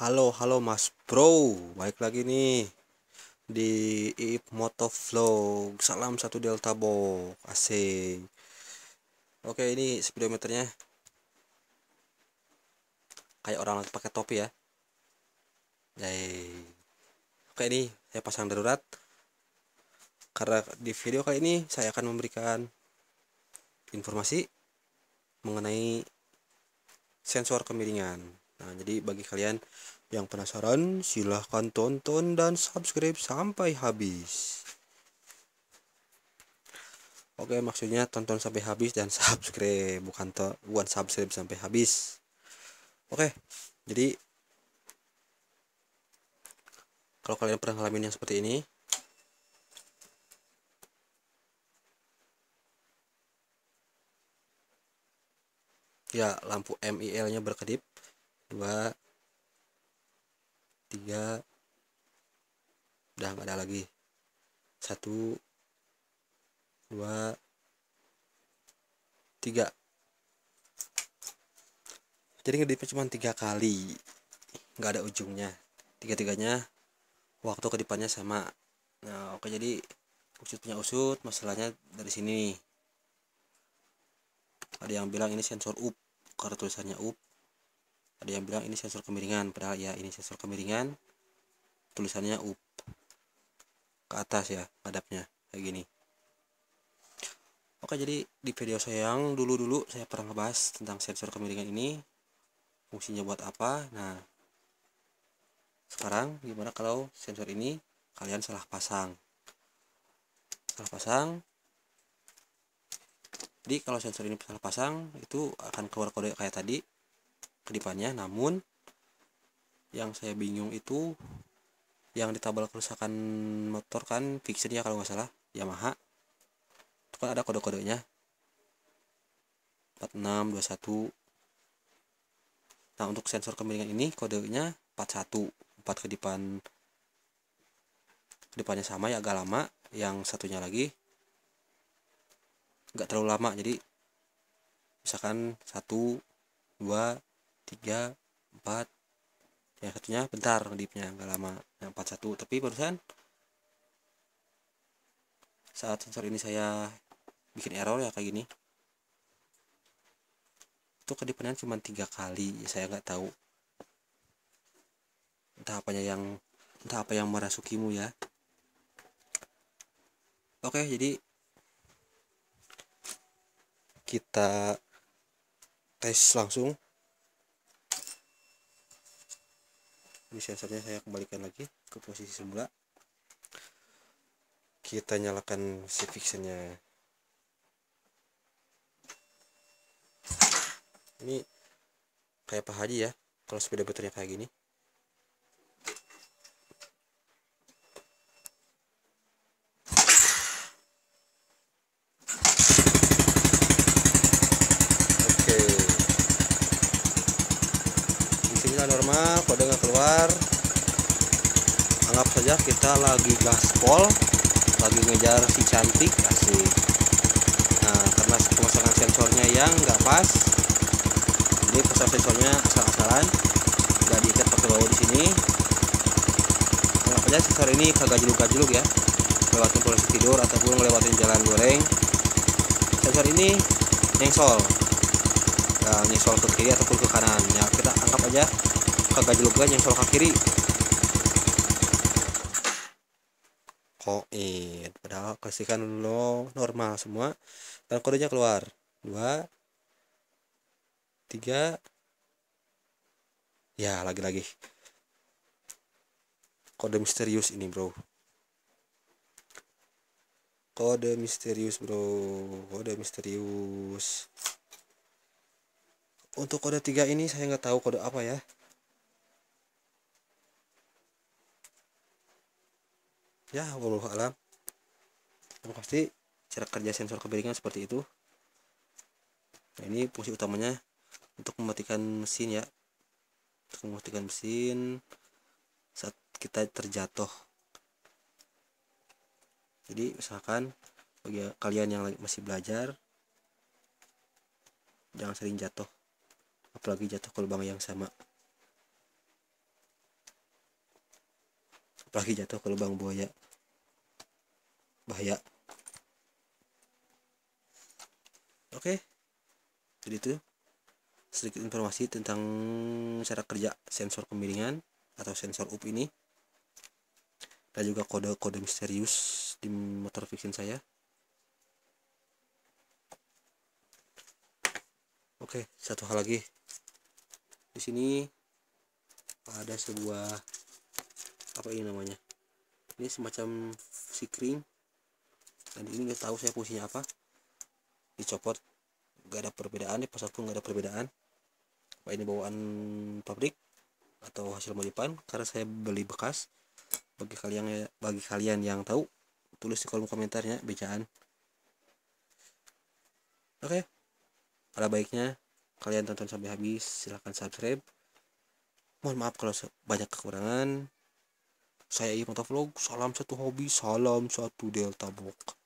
Halo, halo Mas Bro, baik lagi nih di Iip Moto Vlog. Salam satu Delta bo asik. Oke, ini speedometernya kayak orang lagi pakai topi ya. Yay. Oke, ini saya pasang darurat karena di video kali ini saya akan memberikan informasi mengenai sensor kemiringan Nah, jadi bagi kalian yang penasaran, silahkan tonton dan subscribe sampai habis. Oke, maksudnya tonton sampai habis dan subscribe, bukan to bukan subscribe sampai habis. Oke, jadi kalau kalian pernah ngalamin yang seperti ini, ya lampu MIL-nya berkedip dua tiga udah nggak ada lagi satu dua tiga jadi ngedipnya cuma tiga kali nggak ada ujungnya tiga tiganya waktu kedipannya sama nah oke jadi usut punya usut masalahnya dari sini ada yang bilang ini sensor up karena tulisannya up ada yang bilang ini sensor kemiringan padahal ya ini sensor kemiringan tulisannya up ke atas ya adapnya kayak gini oke jadi di video saya yang dulu-dulu saya pernah ngebahas tentang sensor kemiringan ini fungsinya buat apa nah sekarang gimana kalau sensor ini kalian salah pasang salah pasang jadi kalau sensor ini salah pasang itu akan keluar kode kayak tadi kedepannya namun yang saya bingung itu yang ditabal kerusakan motor kan fixernya kalau nggak salah Yamaha itu kan ada kode-kodenya 4621 nah untuk sensor kemiringan ini kodenya 41 4 kedipan depannya sama ya agak lama yang satunya lagi nggak terlalu lama jadi misalkan satu dua tiga empat yang satunya bentar dipnya nggak lama yang empat satu tapi barusan saat sensor ini saya bikin error ya kayak gini itu kedipannya cuma tiga kali ya saya nggak tahu entah apanya yang entah apa yang merasukimu ya oke jadi kita tes langsung ini sensornya saya kembalikan lagi ke posisi semula kita nyalakan si fixernya ini kayak Pak Haji ya kalau sepeda baterainya kayak gini oke normal keluar anggap saja kita lagi gaspol lagi ngejar si cantik kasih nah karena pemasangan sensornya yang nggak pas jadi pesan sensornya asal-asalan nggak diikat pakai bahu di sini anggap saja sensor ini kagak jeluk-jeluk ya lewatin polisi tidur ataupun melewatin jalan goreng sensor ini nyengsol nah, nyesol ke kiri ataupun ke kanan ya kita anggap aja kagak jelugan yang ke kiri koid padahal kasihkan lo normal semua dan kodenya keluar 2 3 ya lagi-lagi kode misterius ini bro kode misterius bro kode misterius untuk kode 3 ini saya nggak tahu kode apa ya ya wallahu alam yang pasti cara kerja sensor kebiringan seperti itu nah, ini fungsi utamanya untuk mematikan mesin ya untuk mematikan mesin saat kita terjatuh jadi misalkan bagi kalian yang masih belajar jangan sering jatuh apalagi jatuh ke lubang yang sama apalagi jatuh ke lubang buaya bahaya oke jadi itu sedikit informasi tentang cara kerja sensor kemiringan atau sensor up ini dan juga kode-kode misterius di motor fiction saya oke satu hal lagi di sini ada sebuah apa ini namanya ini semacam sikring dan ini nggak tahu saya fungsinya apa dicopot nggak ada perbedaan di pasar pun nggak ada perbedaan apa ini bawaan pabrik atau hasil modifan karena saya beli bekas bagi kalian bagi kalian yang tahu tulis di kolom komentarnya bacaan oke okay. ada baiknya kalian tonton sampai habis silahkan subscribe mohon maaf kalau banyak kekurangan saya Irfan Vlog, salam satu hobi, salam satu Delta Box.